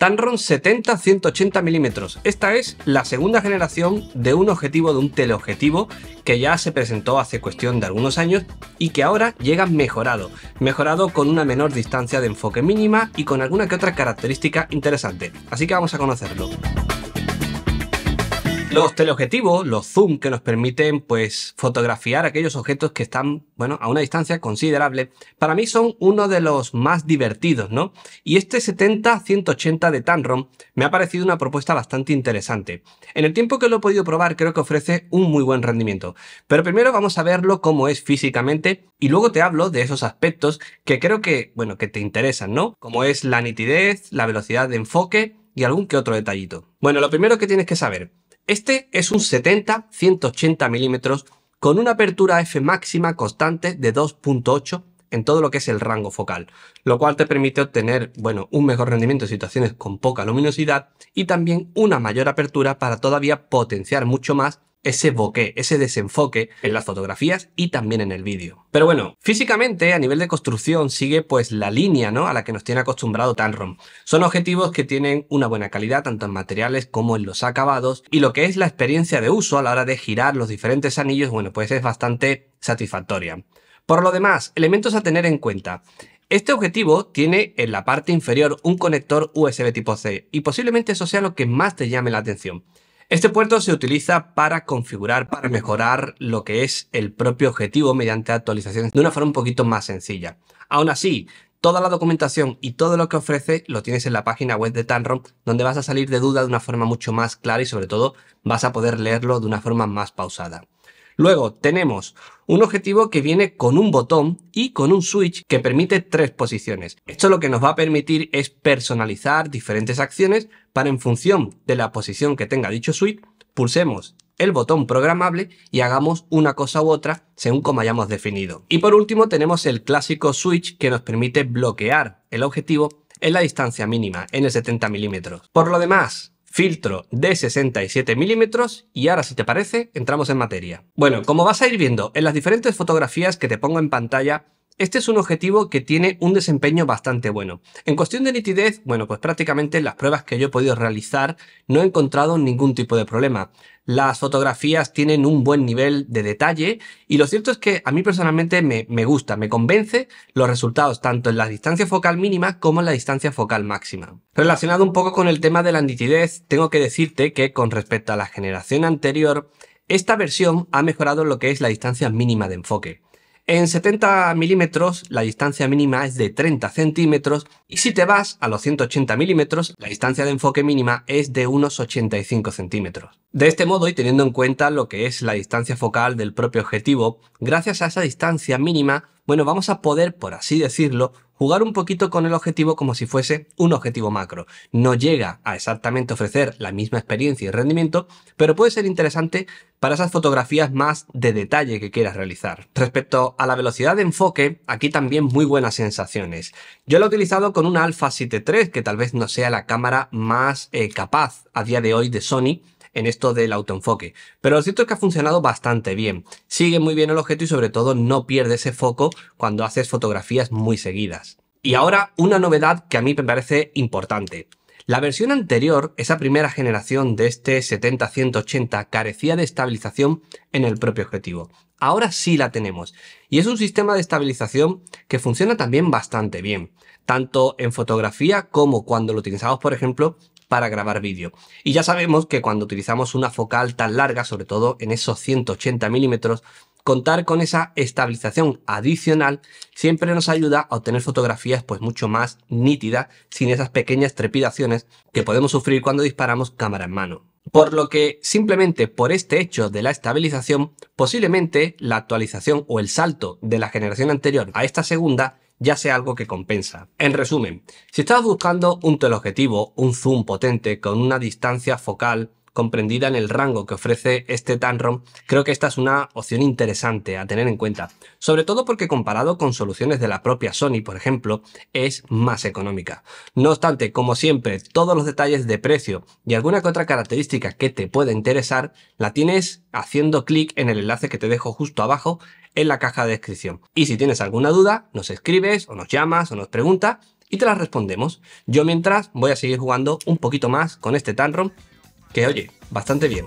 Tanron 70-180 mm Esta es la segunda generación de un objetivo de un teleobjetivo que ya se presentó hace cuestión de algunos años y que ahora llega mejorado. Mejorado con una menor distancia de enfoque mínima y con alguna que otra característica interesante. Así que vamos a conocerlo. Los teleobjetivos, los zoom, que nos permiten pues, fotografiar aquellos objetos que están bueno, a una distancia considerable, para mí son uno de los más divertidos, ¿no? Y este 70-180 de Tamron me ha parecido una propuesta bastante interesante. En el tiempo que lo he podido probar creo que ofrece un muy buen rendimiento, pero primero vamos a verlo cómo es físicamente y luego te hablo de esos aspectos que creo que, bueno, que te interesan, ¿no? Como es la nitidez, la velocidad de enfoque y algún que otro detallito. Bueno, lo primero que tienes que saber este es un 70-180 milímetros con una apertura f máxima constante de 2.8 en todo lo que es el rango focal, lo cual te permite obtener, bueno, un mejor rendimiento en situaciones con poca luminosidad y también una mayor apertura para todavía potenciar mucho más ese bokeh, ese desenfoque en las fotografías y también en el vídeo. Pero bueno, físicamente a nivel de construcción sigue pues la línea ¿no? a la que nos tiene acostumbrado Tanrom. Son objetivos que tienen una buena calidad tanto en materiales como en los acabados y lo que es la experiencia de uso a la hora de girar los diferentes anillos, bueno pues es bastante satisfactoria. Por lo demás, elementos a tener en cuenta. Este objetivo tiene en la parte inferior un conector USB tipo C y posiblemente eso sea lo que más te llame la atención. Este puerto se utiliza para configurar, para mejorar lo que es el propio objetivo mediante actualizaciones de una forma un poquito más sencilla. Aún así, toda la documentación y todo lo que ofrece lo tienes en la página web de Tanron, donde vas a salir de duda de una forma mucho más clara y sobre todo vas a poder leerlo de una forma más pausada. Luego tenemos un objetivo que viene con un botón y con un switch que permite tres posiciones. Esto lo que nos va a permitir es personalizar diferentes acciones para en función de la posición que tenga dicho switch, pulsemos el botón programable y hagamos una cosa u otra según como hayamos definido. Y por último tenemos el clásico switch que nos permite bloquear el objetivo en la distancia mínima, en el 70 milímetros. Por lo demás, filtro de 67 milímetros y ahora si te parece entramos en materia. Bueno, como vas a ir viendo en las diferentes fotografías que te pongo en pantalla, este es un objetivo que tiene un desempeño bastante bueno. En cuestión de nitidez, bueno, pues prácticamente las pruebas que yo he podido realizar no he encontrado ningún tipo de problema. Las fotografías tienen un buen nivel de detalle y lo cierto es que a mí personalmente me, me gusta, me convence los resultados tanto en la distancia focal mínima como en la distancia focal máxima. Relacionado un poco con el tema de la nitidez, tengo que decirte que con respecto a la generación anterior, esta versión ha mejorado lo que es la distancia mínima de enfoque. En 70 milímetros la distancia mínima es de 30 centímetros y si te vas a los 180 milímetros la distancia de enfoque mínima es de unos 85 centímetros. De este modo y teniendo en cuenta lo que es la distancia focal del propio objetivo, gracias a esa distancia mínima, bueno, vamos a poder, por así decirlo, jugar un poquito con el objetivo como si fuese un objetivo macro. No llega a exactamente ofrecer la misma experiencia y rendimiento, pero puede ser interesante para esas fotografías más de detalle que quieras realizar. Respecto a la velocidad de enfoque, aquí también muy buenas sensaciones. Yo lo he utilizado con una Alpha 7 III que tal vez no sea la cámara más eh, capaz a día de hoy de Sony, en esto del autoenfoque. Pero lo cierto es que ha funcionado bastante bien sigue muy bien el objeto y sobre todo no pierde ese foco cuando haces fotografías muy seguidas. Y ahora una novedad que a mí me parece importante. La versión anterior, esa primera generación de este 70-180, carecía de estabilización en el propio objetivo. Ahora sí la tenemos. Y es un sistema de estabilización que funciona también bastante bien, tanto en fotografía como cuando lo utilizamos, por ejemplo, para grabar vídeo. Y ya sabemos que cuando utilizamos una focal tan larga, sobre todo en esos 180 milímetros, contar con esa estabilización adicional siempre nos ayuda a obtener fotografías pues mucho más nítidas sin esas pequeñas trepidaciones que podemos sufrir cuando disparamos cámara en mano. Por lo que simplemente por este hecho de la estabilización, posiblemente la actualización o el salto de la generación anterior a esta segunda ya sea algo que compensa. En resumen, si estás buscando un teleobjetivo, un zoom potente con una distancia focal comprendida en el rango que ofrece este Tanrom, creo que esta es una opción interesante a tener en cuenta, sobre todo porque comparado con soluciones de la propia Sony, por ejemplo, es más económica. No obstante, como siempre, todos los detalles de precio y alguna que otra característica que te pueda interesar la tienes haciendo clic en el enlace que te dejo justo abajo en la caja de descripción. Y si tienes alguna duda, nos escribes o nos llamas o nos preguntas y te las respondemos. Yo mientras voy a seguir jugando un poquito más con este Tanrom que oye, bastante bien.